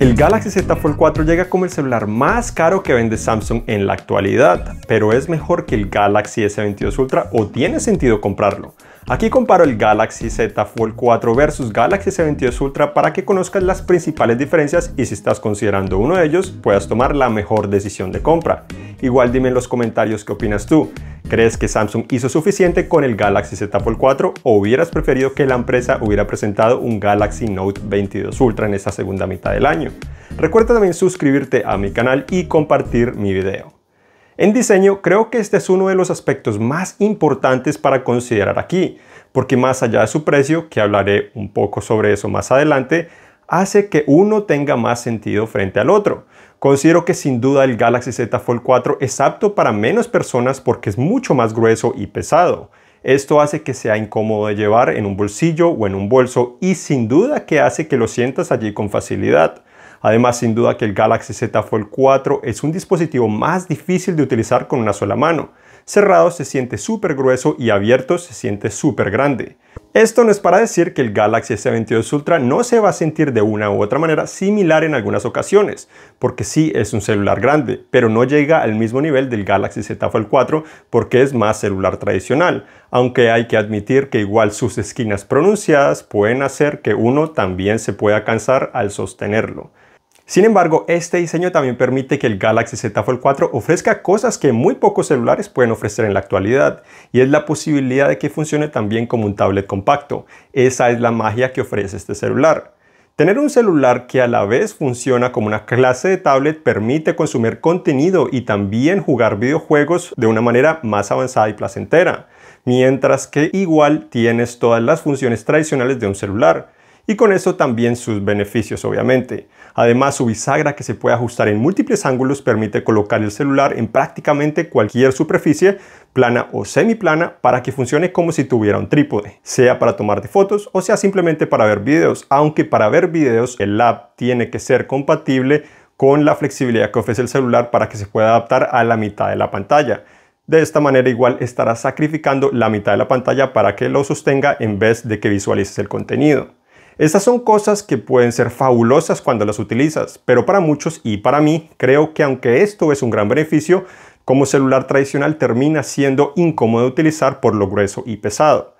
El Galaxy Z Fold 4 llega como el celular más caro que vende Samsung en la actualidad, pero es mejor que el Galaxy S22 Ultra o tiene sentido comprarlo. Aquí comparo el Galaxy Z Fold 4 versus Galaxy S22 Ultra para que conozcas las principales diferencias y si estás considerando uno de ellos puedas tomar la mejor decisión de compra. Igual dime en los comentarios qué opinas tú. ¿Crees que Samsung hizo suficiente con el Galaxy Z Fold 4 o hubieras preferido que la empresa hubiera presentado un Galaxy Note 22 Ultra en esta segunda mitad del año? Recuerda también suscribirte a mi canal y compartir mi video. En diseño creo que este es uno de los aspectos más importantes para considerar aquí, porque más allá de su precio, que hablaré un poco sobre eso más adelante, hace que uno tenga más sentido frente al otro. Considero que sin duda el Galaxy Z Fold 4 es apto para menos personas porque es mucho más grueso y pesado. Esto hace que sea incómodo de llevar en un bolsillo o en un bolso y sin duda que hace que lo sientas allí con facilidad. Además, sin duda que el Galaxy Z Fold 4 es un dispositivo más difícil de utilizar con una sola mano cerrado se siente súper grueso y abierto se siente súper grande. Esto no es para decir que el Galaxy S22 Ultra no se va a sentir de una u otra manera similar en algunas ocasiones, porque sí es un celular grande, pero no llega al mismo nivel del Galaxy Z Fold 4 porque es más celular tradicional, aunque hay que admitir que igual sus esquinas pronunciadas pueden hacer que uno también se pueda cansar al sostenerlo. Sin embargo, este diseño también permite que el Galaxy Z Fold 4 ofrezca cosas que muy pocos celulares pueden ofrecer en la actualidad, y es la posibilidad de que funcione también como un tablet compacto. Esa es la magia que ofrece este celular. Tener un celular que a la vez funciona como una clase de tablet permite consumir contenido y también jugar videojuegos de una manera más avanzada y placentera, mientras que igual tienes todas las funciones tradicionales de un celular y con eso también sus beneficios obviamente. Además su bisagra que se puede ajustar en múltiples ángulos permite colocar el celular en prácticamente cualquier superficie plana o semiplana para que funcione como si tuviera un trípode, sea para tomarte fotos o sea simplemente para ver videos, aunque para ver videos el app tiene que ser compatible con la flexibilidad que ofrece el celular para que se pueda adaptar a la mitad de la pantalla. De esta manera igual estarás sacrificando la mitad de la pantalla para que lo sostenga en vez de que visualices el contenido. Estas son cosas que pueden ser fabulosas cuando las utilizas, pero para muchos y para mí creo que aunque esto es un gran beneficio, como celular tradicional termina siendo incómodo de utilizar por lo grueso y pesado.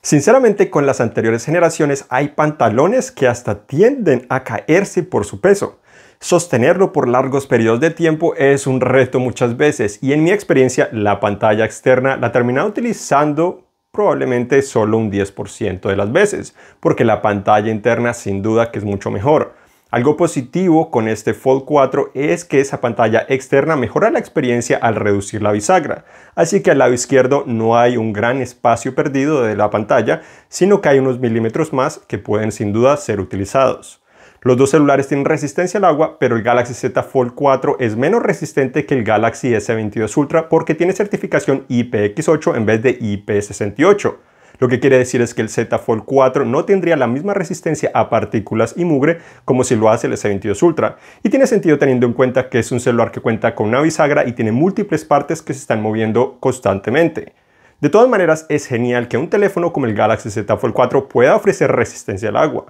Sinceramente, con las anteriores generaciones hay pantalones que hasta tienden a caerse por su peso. Sostenerlo por largos periodos de tiempo es un reto muchas veces y en mi experiencia la pantalla externa la termina utilizando probablemente solo un 10% de las veces, porque la pantalla interna sin duda que es mucho mejor. Algo positivo con este Fold 4 es que esa pantalla externa mejora la experiencia al reducir la bisagra, así que al lado izquierdo no hay un gran espacio perdido de la pantalla, sino que hay unos milímetros más que pueden sin duda ser utilizados. Los dos celulares tienen resistencia al agua, pero el Galaxy Z Fold 4 es menos resistente que el Galaxy S22 Ultra porque tiene certificación IPX8 en vez de IP68. Lo que quiere decir es que el Z Fold 4 no tendría la misma resistencia a partículas y mugre como si lo hace el S22 Ultra. Y tiene sentido teniendo en cuenta que es un celular que cuenta con una bisagra y tiene múltiples partes que se están moviendo constantemente. De todas maneras, es genial que un teléfono como el Galaxy Z Fold 4 pueda ofrecer resistencia al agua.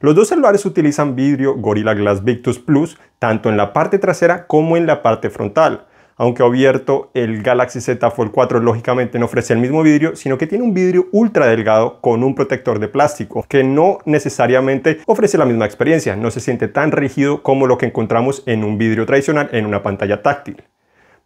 Los dos celulares utilizan vidrio Gorilla Glass Victus Plus tanto en la parte trasera como en la parte frontal. Aunque abierto, el Galaxy Z Fold 4 lógicamente no ofrece el mismo vidrio, sino que tiene un vidrio ultra delgado con un protector de plástico, que no necesariamente ofrece la misma experiencia, no se siente tan rígido como lo que encontramos en un vidrio tradicional en una pantalla táctil.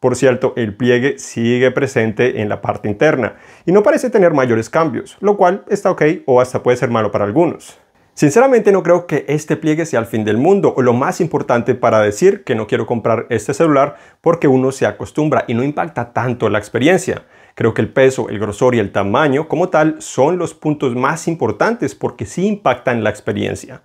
Por cierto, el pliegue sigue presente en la parte interna y no parece tener mayores cambios, lo cual está ok o hasta puede ser malo para algunos. Sinceramente no creo que este pliegue sea el fin del mundo o lo más importante para decir que no quiero comprar este celular porque uno se acostumbra y no impacta tanto la experiencia. Creo que el peso, el grosor y el tamaño como tal son los puntos más importantes porque sí impactan la experiencia.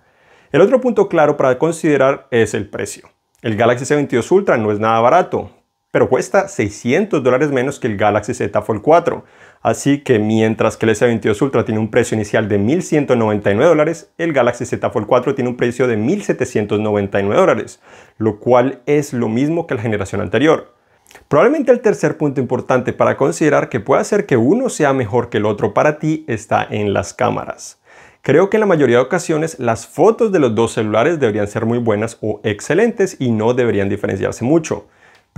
El otro punto claro para considerar es el precio. El Galaxy S22 Ultra no es nada barato, pero cuesta 600 dólares menos que el Galaxy Z Fold 4, Así que mientras que el S22 Ultra tiene un precio inicial de 1.199 dólares, el Galaxy Z Fold 4 tiene un precio de 1.799 dólares, lo cual es lo mismo que la generación anterior. Probablemente el tercer punto importante para considerar que puede hacer que uno sea mejor que el otro para ti está en las cámaras. Creo que en la mayoría de ocasiones las fotos de los dos celulares deberían ser muy buenas o excelentes y no deberían diferenciarse mucho.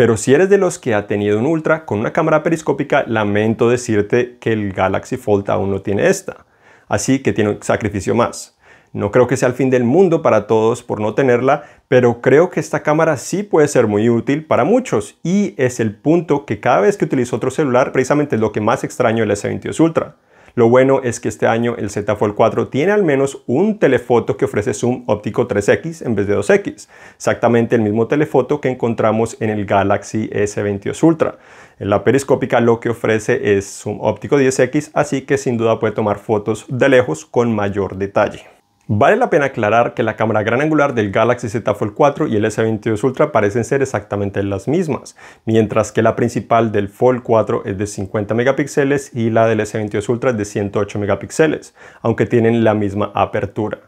Pero si eres de los que ha tenido un Ultra con una cámara periscópica, lamento decirte que el Galaxy Fold aún no tiene esta. Así que tiene un sacrificio más. No creo que sea el fin del mundo para todos por no tenerla, pero creo que esta cámara sí puede ser muy útil para muchos y es el punto que cada vez que utilizo otro celular precisamente es lo que más extraño el S22 Ultra. Lo bueno es que este año el Z Fold 4 tiene al menos un telefoto que ofrece zoom óptico 3X en vez de 2X, exactamente el mismo telefoto que encontramos en el Galaxy S22 Ultra. En la periscópica lo que ofrece es zoom óptico 10X, así que sin duda puede tomar fotos de lejos con mayor detalle. Vale la pena aclarar que la cámara gran angular del Galaxy Z Fold 4 y el S22 Ultra parecen ser exactamente las mismas, mientras que la principal del Fold 4 es de 50 megapíxeles y la del S22 Ultra es de 108 megapíxeles, aunque tienen la misma apertura.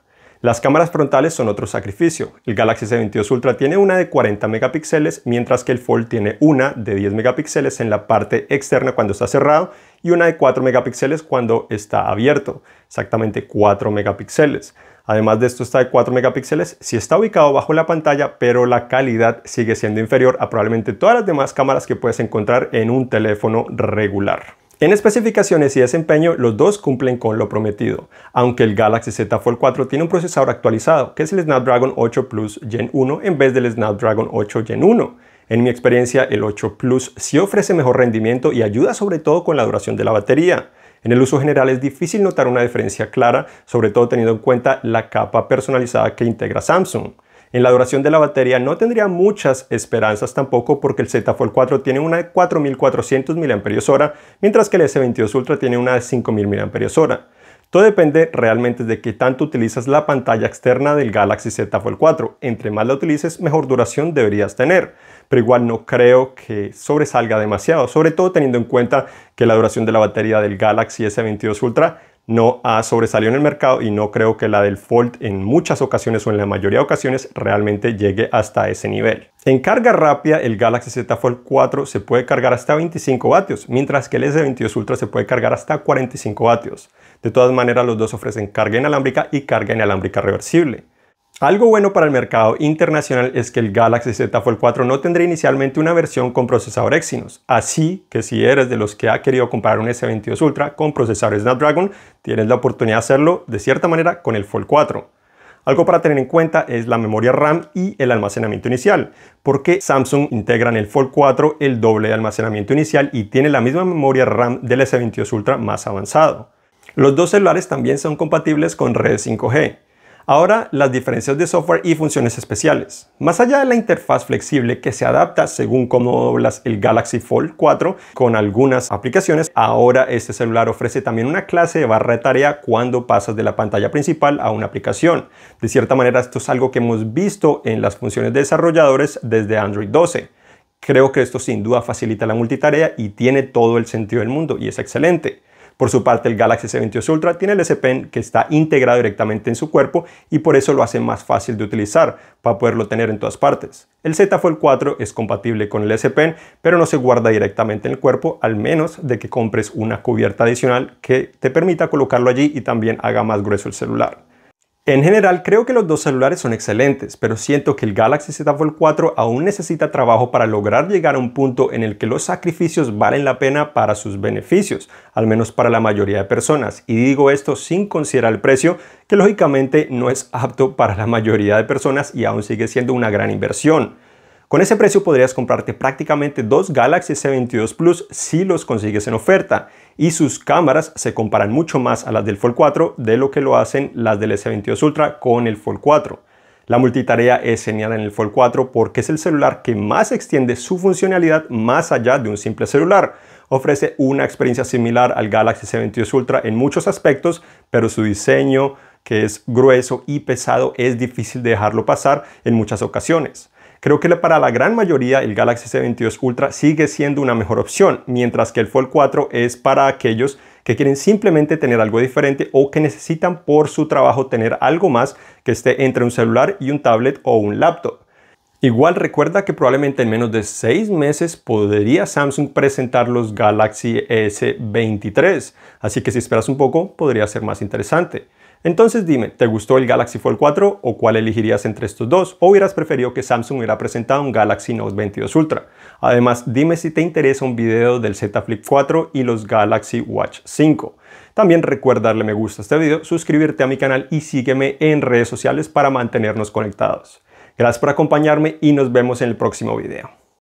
Las cámaras frontales son otro sacrificio. El Galaxy S22 Ultra tiene una de 40 megapíxeles, mientras que el Fold tiene una de 10 megapíxeles en la parte externa cuando está cerrado y una de 4 megapíxeles cuando está abierto, exactamente 4 megapíxeles. Además de esto está de 4 megapíxeles si está ubicado bajo la pantalla, pero la calidad sigue siendo inferior a probablemente todas las demás cámaras que puedes encontrar en un teléfono regular. En especificaciones y desempeño, los dos cumplen con lo prometido, aunque el Galaxy Z Fold 4 tiene un procesador actualizado, que es el Snapdragon 8 Plus Gen 1 en vez del Snapdragon 8 Gen 1. En mi experiencia, el 8 Plus sí ofrece mejor rendimiento y ayuda sobre todo con la duración de la batería. En el uso general es difícil notar una diferencia clara, sobre todo teniendo en cuenta la capa personalizada que integra Samsung. En la duración de la batería no tendría muchas esperanzas tampoco porque el Z Fold 4 tiene una de 4400 mAh, mientras que el S22 Ultra tiene una de 5000 mAh. Todo depende realmente de qué tanto utilizas la pantalla externa del Galaxy Z Fold 4. Entre más la utilices, mejor duración deberías tener pero igual no creo que sobresalga demasiado, sobre todo teniendo en cuenta que la duración de la batería del Galaxy S22 Ultra no ha sobresalido en el mercado y no creo que la del Fold en muchas ocasiones o en la mayoría de ocasiones realmente llegue hasta ese nivel. En carga rápida el Galaxy Z Fold 4 se puede cargar hasta 25 vatios, mientras que el S22 Ultra se puede cargar hasta 45 vatios. De todas maneras los dos ofrecen carga inalámbrica y carga inalámbrica reversible. Algo bueno para el mercado internacional es que el Galaxy Z Fold 4 no tendrá inicialmente una versión con procesador Exynos, así que si eres de los que ha querido comprar un S22 Ultra con procesador Snapdragon, tienes la oportunidad de hacerlo de cierta manera con el Fold 4. Algo para tener en cuenta es la memoria RAM y el almacenamiento inicial, porque Samsung integra en el Fold 4 el doble de almacenamiento inicial y tiene la misma memoria RAM del S22 Ultra más avanzado. Los dos celulares también son compatibles con redes 5G. Ahora, las diferencias de software y funciones especiales. Más allá de la interfaz flexible que se adapta según cómo doblas el Galaxy Fold 4 con algunas aplicaciones, ahora este celular ofrece también una clase de barra de tarea cuando pasas de la pantalla principal a una aplicación. De cierta manera, esto es algo que hemos visto en las funciones de desarrolladores desde Android 12. Creo que esto sin duda facilita la multitarea y tiene todo el sentido del mundo y es excelente. Por su parte, el Galaxy S22 Ultra tiene el S Pen que está integrado directamente en su cuerpo y por eso lo hace más fácil de utilizar para poderlo tener en todas partes. El Z Fold 4 es compatible con el S Pen, pero no se guarda directamente en el cuerpo, al menos de que compres una cubierta adicional que te permita colocarlo allí y también haga más grueso el celular. En general, creo que los dos celulares son excelentes, pero siento que el Galaxy Z Fold 4 aún necesita trabajo para lograr llegar a un punto en el que los sacrificios valen la pena para sus beneficios, al menos para la mayoría de personas. Y digo esto sin considerar el precio, que lógicamente no es apto para la mayoría de personas y aún sigue siendo una gran inversión. Con ese precio podrías comprarte prácticamente dos Galaxy S22 Plus si los consigues en oferta y sus cámaras se comparan mucho más a las del Fold 4 de lo que lo hacen las del S22 Ultra con el Fold 4. La multitarea es genial en el Fold 4 porque es el celular que más extiende su funcionalidad más allá de un simple celular. Ofrece una experiencia similar al Galaxy S22 Ultra en muchos aspectos, pero su diseño, que es grueso y pesado, es difícil de dejarlo pasar en muchas ocasiones. Creo que para la gran mayoría el Galaxy S22 Ultra sigue siendo una mejor opción, mientras que el Fold 4 es para aquellos que quieren simplemente tener algo diferente o que necesitan por su trabajo tener algo más que esté entre un celular y un tablet o un laptop. Igual recuerda que probablemente en menos de 6 meses podría Samsung presentar los Galaxy S23, así que si esperas un poco podría ser más interesante. Entonces dime, ¿te gustó el Galaxy Fold 4 o cuál elegirías entre estos dos? ¿O hubieras preferido que Samsung hubiera presentado un Galaxy Note 22 Ultra? Además, dime si te interesa un video del Z Flip 4 y los Galaxy Watch 5. También recuerda darle me gusta a este video, suscribirte a mi canal y sígueme en redes sociales para mantenernos conectados. Gracias por acompañarme y nos vemos en el próximo video.